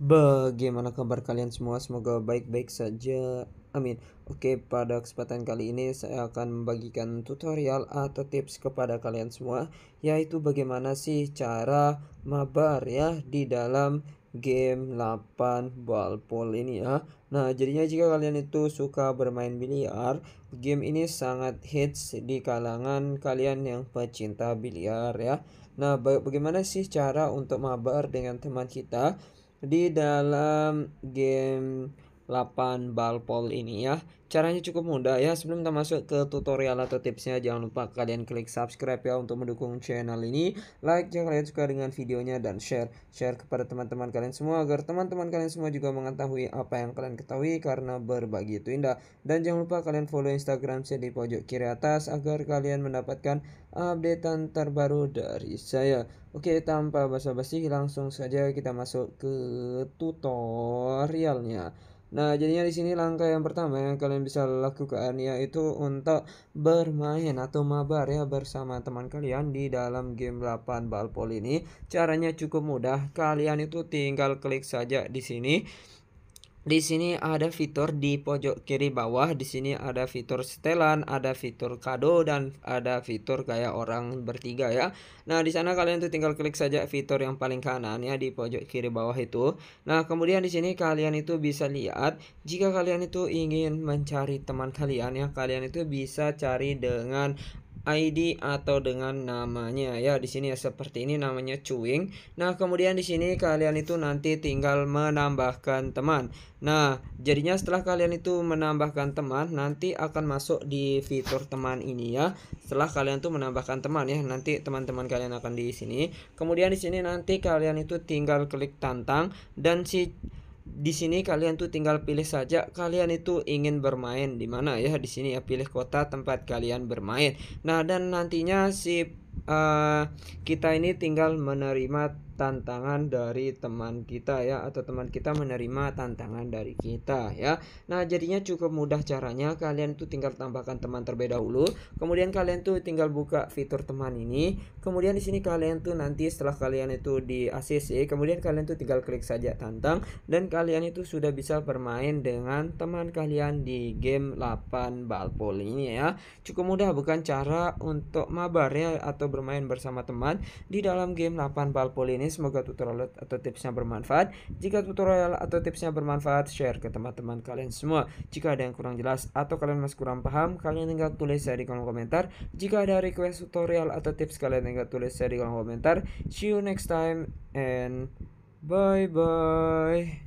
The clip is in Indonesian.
Bagaimana kabar kalian semua? Semoga baik-baik saja. Amin. Oke, pada kesempatan kali ini saya akan membagikan tutorial atau tips kepada kalian semua, yaitu bagaimana sih cara mabar ya di dalam game 8 ball pool ini ya. Nah, jadinya jika kalian itu suka bermain biliar, game ini sangat hits di kalangan kalian yang pecinta biliar ya. Nah, baga bagaimana sih cara untuk mabar dengan teman kita? di dalam game 8 balpol ini ya Caranya cukup mudah ya Sebelum kita masuk ke tutorial atau tipsnya Jangan lupa kalian klik subscribe ya Untuk mendukung channel ini Like jika kalian suka dengan videonya Dan share Share kepada teman-teman kalian semua Agar teman-teman kalian semua juga mengetahui Apa yang kalian ketahui Karena berbagi itu indah Dan jangan lupa kalian follow instagram saya di pojok kiri atas Agar kalian mendapatkan updatean terbaru dari saya Oke tanpa basa-basi langsung saja kita masuk ke tutorialnya Nah, jadinya di sini langkah yang pertama yang kalian bisa lakukan yaitu untuk bermain atau mabar ya bersama teman kalian di dalam game 8 balpol ini. Caranya cukup mudah. Kalian itu tinggal klik saja di sini di sini ada fitur di pojok kiri bawah di sini ada fitur setelan ada fitur kado dan ada fitur kayak orang bertiga ya nah di sana kalian tuh tinggal klik saja fitur yang paling kanan ya di pojok kiri bawah itu nah kemudian di sini kalian itu bisa lihat jika kalian itu ingin mencari teman kalian ya kalian itu bisa cari dengan ID atau dengan namanya ya di sini ya seperti ini namanya cuing. Nah, kemudian di sini kalian itu nanti tinggal menambahkan teman. Nah, jadinya setelah kalian itu menambahkan teman nanti akan masuk di fitur teman ini ya. Setelah kalian tuh menambahkan teman ya, nanti teman-teman kalian akan di sini. Kemudian di sini nanti kalian itu tinggal klik tantang dan si di sini kalian tuh tinggal pilih saja kalian itu ingin bermain di mana ya di sini ya pilih kota tempat kalian bermain. Nah, dan nantinya si uh, kita ini tinggal menerima tantangan dari teman kita ya atau teman kita menerima tantangan dari kita ya. Nah, jadinya cukup mudah caranya. Kalian tuh tinggal tambahkan teman terlebih dahulu, kemudian kalian tuh tinggal buka fitur teman ini. Kemudian di sini kalian tuh nanti setelah kalian itu di ACC, ya, kemudian kalian tuh tinggal klik saja tantang dan kalian itu sudah bisa bermain dengan teman kalian di game 8 balpol ini ya. Cukup mudah bukan cara untuk mabar ya atau bermain bersama teman di dalam game 8 balpol ini Semoga tutorial atau tipsnya bermanfaat. Jika tutorial atau tipsnya bermanfaat, share ke teman-teman kalian semua. Jika ada yang kurang jelas atau kalian masih kurang paham, kalian tinggal tulis saya di kolom komentar. Jika ada request tutorial atau tips, kalian tinggal tulis saya di kolom komentar. See you next time and bye bye.